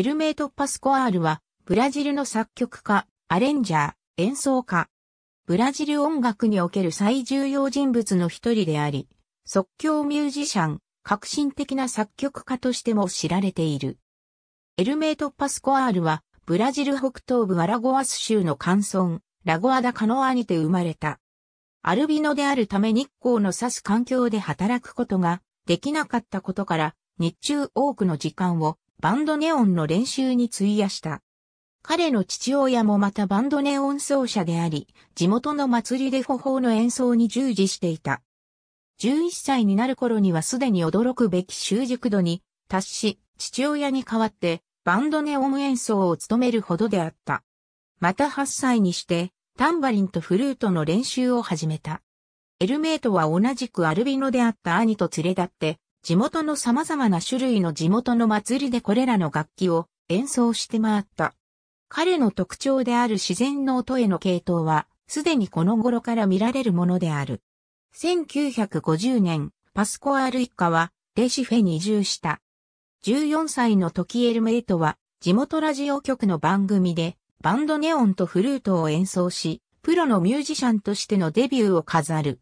エルメート・パスコアールは、ブラジルの作曲家、アレンジャー、演奏家。ブラジル音楽における最重要人物の一人であり、即興ミュージシャン、革新的な作曲家としても知られている。エルメート・パスコアールは、ブラジル北東部アラゴアス州のカ村、ラゴアダ・カノアにて生まれた。アルビノであるため日光の差す環境で働くことができなかったことから、日中多くの時間をバンドネオンの練習に費やした。彼の父親もまたバンドネオン奏者であり、地元の祭りで歩法の演奏に従事していた。11歳になる頃にはすでに驚くべき習熟度に達し、父親に代わってバンドネオン演奏を務めるほどであった。また8歳にして、タンバリンとフルートの練習を始めた。エルメイトは同じくアルビノであった兄と連れ立って、地元の様々な種類の地元の祭りでこれらの楽器を演奏して回った。彼の特徴である自然の音への系統は、すでにこの頃から見られるものである。1950年、パスコアール一家は、レシフェに移住した。14歳の時エルメイトは、地元ラジオ局の番組で、バンドネオンとフルートを演奏し、プロのミュージシャンとしてのデビューを飾る。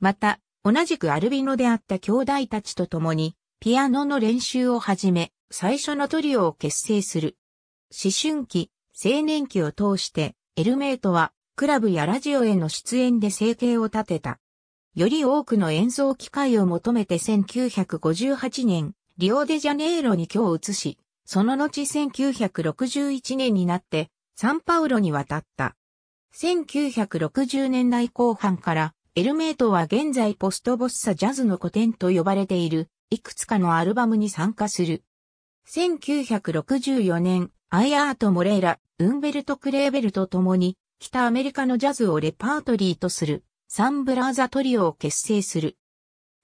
また、同じくアルビノであった兄弟たちと共に、ピアノの練習を始め、最初のトリオを結成する。思春期、青年期を通して、エルメイトは、クラブやラジオへの出演で生計を立てた。より多くの演奏機会を求めて1958年、リオデジャネイロに今日移し、その後1961年になって、サンパウロに渡った。1960年代後半からエルメイトは現在ポストボッサジャズの古典と呼ばれている、いくつかのアルバムに参加する。1964年、アイアート・モレーラ、ウンベルト・クレーベルと共に、北アメリカのジャズをレパートリーとする、サンブラーザトリオを結成する。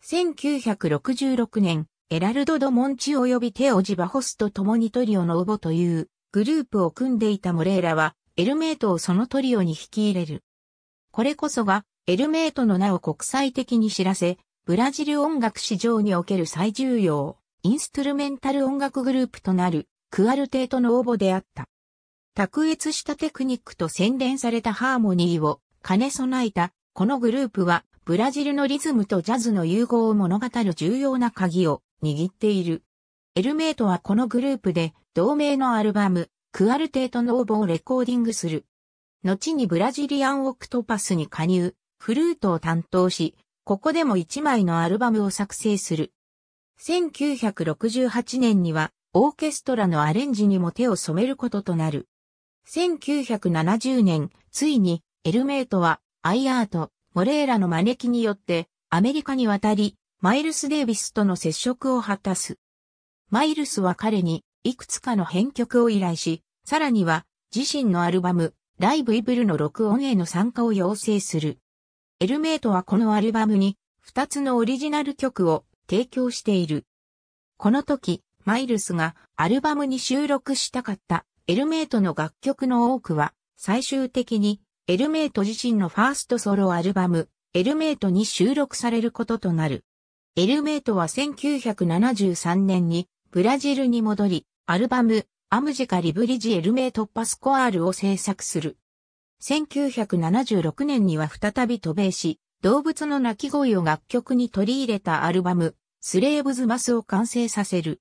1966年、エラルド・ド・モンチ及びテオジ・バホスと共にトリオのウボというグループを組んでいたモレーラは、エルメイトをそのトリオに引き入れる。これこそがエルメイトの名を国際的に知らせ、ブラジル音楽史上における最重要、インストゥルメンタル音楽グループとなる、クアルテートの応募であった。卓越したテクニックと洗練されたハーモニーを兼ね備えた、このグループは、ブラジルのリズムとジャズの融合を物語る重要な鍵を握っている。エルメイトはこのグループで、同名のアルバム、クアルテートの応募をレコーディングする。後にブラジリアンオクトパスに加入、フルートを担当し、ここでも1枚のアルバムを作成する。1968年には、オーケストラのアレンジにも手を染めることとなる。1970年、ついに、エルメイトは、アイアート、モレーラの招きによって、アメリカに渡り、マイルス・デイビスとの接触を果たす。マイルスは彼に、いくつかの編曲を依頼し、さらには、自身のアルバム、ライブ・イブルの録音への参加を要請する。エルメイトはこのアルバムに2つのオリジナル曲を提供している。この時、マイルスがアルバムに収録したかったエルメイトの楽曲の多くは最終的にエルメイト自身のファーストソロアルバムエルメイトに収録されることとなる。エルメイトは1973年にブラジルに戻りアルバムアムジカリブリジエルメイトパスコアールを制作する。1976年には再び渡米し、動物の鳴き声を楽曲に取り入れたアルバム、スレーブズマスを完成させる。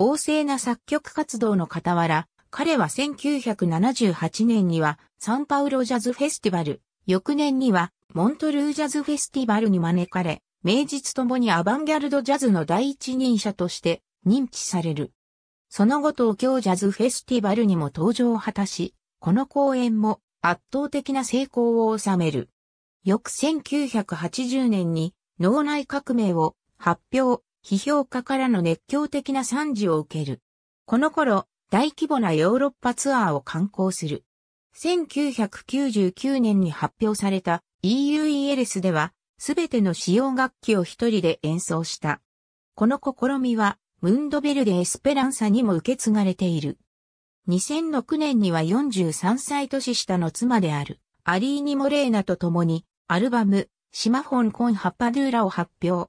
旺盛な作曲活動の傍ら、彼は1978年にはサンパウロジャズフェスティバル、翌年にはモントルージャズフェスティバルに招かれ、名実ともにアバンギャルドジャズの第一人者として認知される。その後東京ジャズフェスティバルにも登場を果たし、この公演も圧倒的な成功を収める。翌1980年に脳内革命を発表、批評家からの熱狂的な賛辞を受ける。この頃、大規模なヨーロッパツアーを観光する。1999年に発表された EU イエレスでは、すべての使用楽器を一人で演奏した。この試みは、ムンドベルデ・エスペランサにも受け継がれている。2006年には43歳年下の妻である、アリーニ・モレーナと共に、アルバム、シマホン・コン・ハッパドゥーラを発表。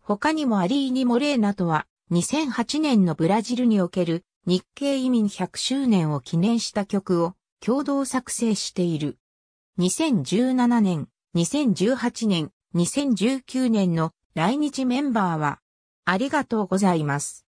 他にもアリーニ・モレーナとは、2008年のブラジルにおける日系移民100周年を記念した曲を共同作成している。2017年、2018年、2019年の来日メンバーは、ありがとうございます。